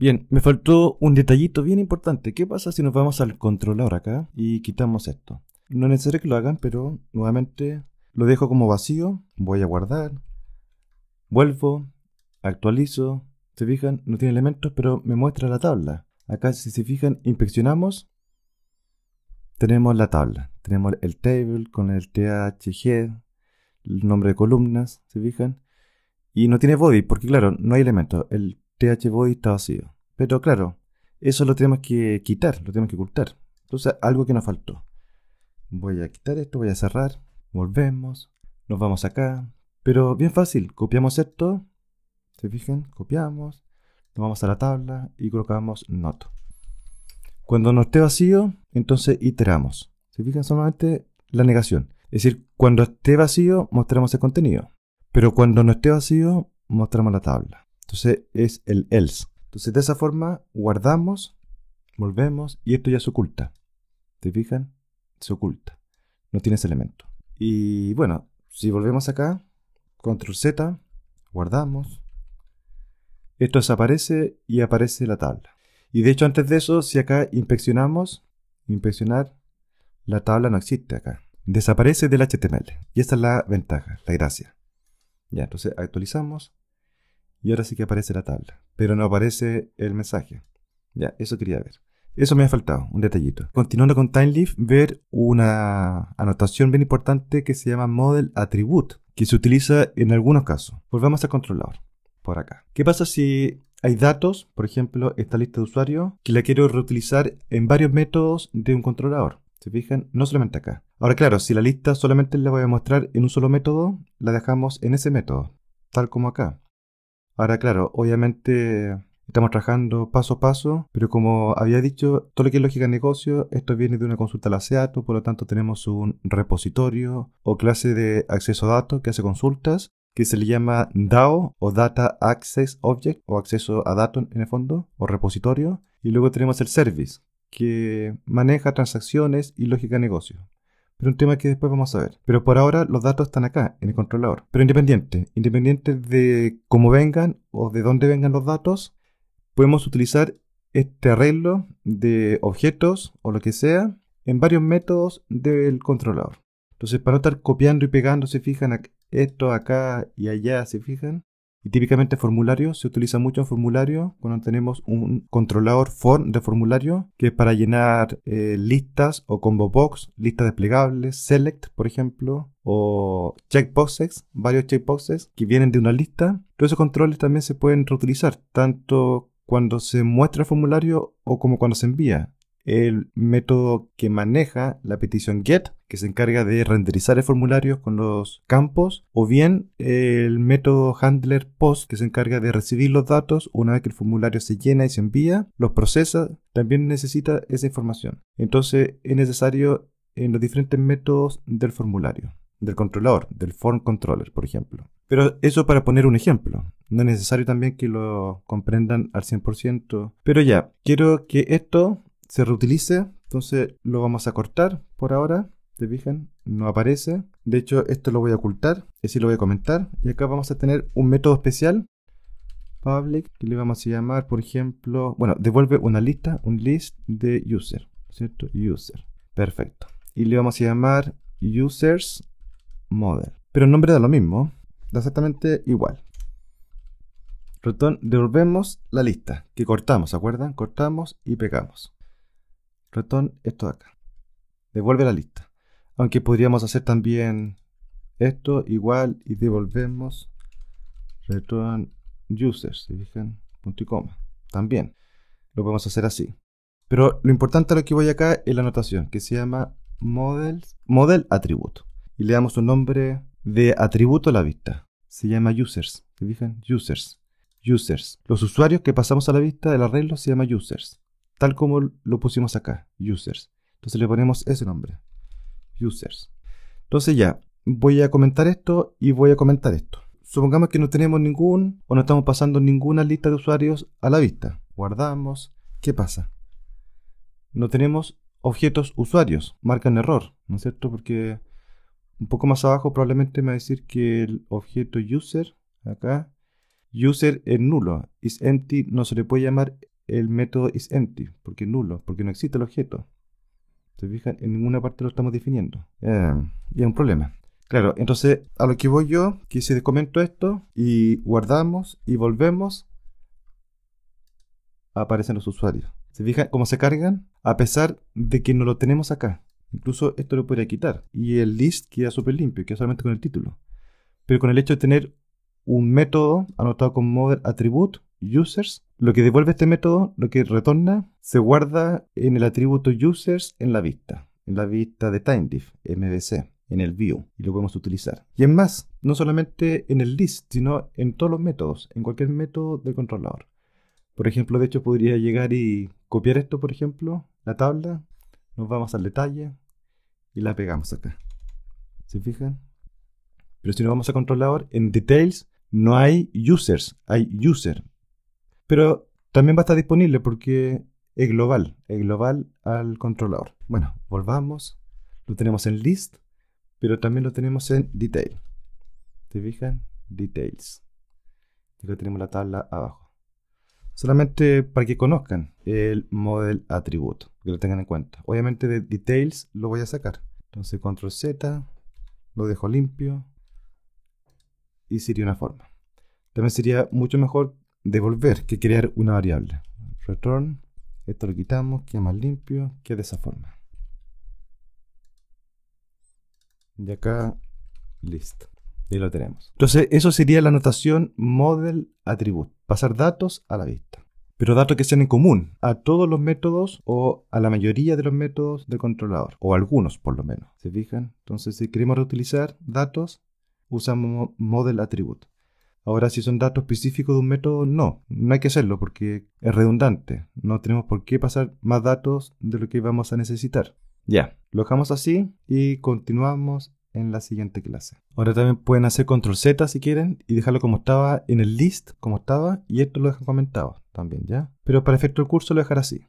Bien, me faltó un detallito bien importante. ¿Qué pasa si nos vamos al controlador acá y quitamos esto? No es necesario que lo hagan, pero nuevamente lo dejo como vacío. Voy a guardar. Vuelvo. Actualizo. Se fijan, no tiene elementos, pero me muestra la tabla. Acá, si se fijan, inspeccionamos. Tenemos la tabla. Tenemos el table con el THG, el nombre de columnas, se fijan. Y no tiene body, porque claro, no hay elementos. El THV está vacío. Pero claro, eso lo tenemos que quitar, lo tenemos que ocultar. Entonces, algo que nos faltó. Voy a quitar esto, voy a cerrar, volvemos, nos vamos acá. Pero bien fácil, copiamos esto, se fijan, copiamos, nos vamos a la tabla y colocamos NOTO. Cuando no esté vacío, entonces iteramos. Se fijan solamente la negación. Es decir, cuando esté vacío, mostramos el contenido. Pero cuando no esté vacío, mostramos la tabla. Entonces es el else. Entonces de esa forma guardamos, volvemos y esto ya se oculta. ¿Te fijan? Se oculta. No tiene ese elemento. Y bueno, si volvemos acá, control Z, guardamos. Esto desaparece y aparece la tabla. Y de hecho antes de eso, si acá inspeccionamos, inspeccionar, la tabla no existe acá. Desaparece del HTML. Y esta es la ventaja, la gracia. Ya, entonces actualizamos. Y ahora sí que aparece la tabla, pero no aparece el mensaje. Ya, eso quería ver. Eso me ha faltado, un detallito. Continuando con TimeLeaf, ver una anotación bien importante que se llama Model Attribute, que se utiliza en algunos casos. Volvamos al controlador, por acá. ¿Qué pasa si hay datos, por ejemplo, esta lista de usuarios, que la quiero reutilizar en varios métodos de un controlador? ¿Se fijan? No solamente acá. Ahora, claro, si la lista solamente la voy a mostrar en un solo método, la dejamos en ese método, tal como acá. Ahora, claro, obviamente estamos trabajando paso a paso, pero como había dicho, todo lo que es lógica de negocio, esto viene de una consulta a la SEATO, por lo tanto tenemos un repositorio o clase de acceso a datos que hace consultas, que se le llama DAO o Data Access Object o acceso a datos en el fondo, o repositorio. Y luego tenemos el service, que maneja transacciones y lógica de negocio pero un tema que después vamos a ver. Pero por ahora los datos están acá, en el controlador. Pero independiente, independiente de cómo vengan o de dónde vengan los datos, podemos utilizar este arreglo de objetos o lo que sea en varios métodos del controlador. Entonces, para no estar copiando y pegando, se fijan esto acá y allá, se fijan, típicamente formularios, se utiliza mucho en formulario cuando tenemos un controlador form de formulario que es para llenar eh, listas o combo box, listas desplegables, select, por ejemplo, o checkboxes, varios checkboxes que vienen de una lista. Todos esos controles también se pueden reutilizar, tanto cuando se muestra el formulario o como cuando se envía. El método que maneja la petición get que se encarga de renderizar el formulario con los campos, o bien el método handler post, que se encarga de recibir los datos una vez que el formulario se llena y se envía, los procesa, también necesita esa información. Entonces es necesario en los diferentes métodos del formulario, del controlador, del form controller, por ejemplo. Pero eso para poner un ejemplo. No es necesario también que lo comprendan al 100%. Pero ya, quiero que esto se reutilice. Entonces lo vamos a cortar por ahora ¿Te fijan? No aparece. De hecho, esto lo voy a ocultar. Y si lo voy a comentar. Y acá vamos a tener un método especial. Public. Que le vamos a llamar, por ejemplo. Bueno, devuelve una lista. Un list de user. ¿Cierto? User. Perfecto. Y le vamos a llamar users model. Pero el nombre da lo mismo. Da exactamente igual. Retón. devolvemos la lista que cortamos, ¿se acuerdan? Cortamos y pegamos. Retón esto de acá. Devuelve la lista. Aunque podríamos hacer también esto igual y devolvemos return users, punto y coma. También lo podemos hacer así. Pero lo importante a lo que voy acá es la anotación que se llama models, model atributo. Y le damos un nombre de atributo a la vista. Se llama users, users. Users. Los usuarios que pasamos a la vista del arreglo se llama users. Tal como lo pusimos acá, users. Entonces le ponemos ese nombre users. Entonces ya, voy a comentar esto y voy a comentar esto. Supongamos que no tenemos ningún o no estamos pasando ninguna lista de usuarios a la vista. Guardamos. ¿Qué pasa? No tenemos objetos usuarios. marcan error, ¿no es cierto? Porque un poco más abajo probablemente me va a decir que el objeto user, acá, user es nulo. Is empty no se le puede llamar el método is empty, porque nulo, porque no existe el objeto. ¿Se fijan? En ninguna parte lo estamos definiendo. y es un problema. Claro, entonces a lo que voy yo, que si descomento esto y guardamos y volvemos, aparecen los usuarios. ¿Se fijan cómo se cargan? A pesar de que no lo tenemos acá. Incluso esto lo podría quitar. Y el list queda súper limpio, queda solamente con el título. Pero con el hecho de tener un método anotado con model attribute, users, lo que devuelve este método, lo que retorna, se guarda en el atributo users en la vista, en la vista de TimeDiff, MVC, en el view, y lo podemos utilizar. Y es más, no solamente en el list, sino en todos los métodos, en cualquier método del controlador. Por ejemplo, de hecho podría llegar y copiar esto, por ejemplo, la tabla, nos vamos al detalle y la pegamos acá. ¿Se fijan? Pero si nos vamos al controlador, en details no hay users, hay user. Pero también va a estar disponible porque es global, es global al controlador. Bueno, volvamos. Lo tenemos en list, pero también lo tenemos en detail. ¿Te fijan? Details. Y tenemos la tabla abajo. Solamente para que conozcan el model atributo, que lo tengan en cuenta. Obviamente de details lo voy a sacar. Entonces control Z, lo dejo limpio y sería una forma. También sería mucho mejor devolver que crear una variable. Return, esto lo quitamos, queda más limpio, queda de esa forma. Y acá, listo. Y lo tenemos. Entonces, eso sería la anotación model attribute. Pasar datos a la vista. Pero datos que sean en común a todos los métodos o a la mayoría de los métodos del controlador. O algunos, por lo menos. ¿Se fijan? Entonces, si queremos reutilizar datos, usamos model attribute. Ahora, si son datos específicos de un método, no, no hay que hacerlo porque es redundante. No tenemos por qué pasar más datos de lo que vamos a necesitar. Ya, lo dejamos así y continuamos en la siguiente clase. Ahora también pueden hacer control Z si quieren y dejarlo como estaba en el list, como estaba, y esto lo dejan comentado también, ¿ya? Pero para efecto del curso lo dejar así.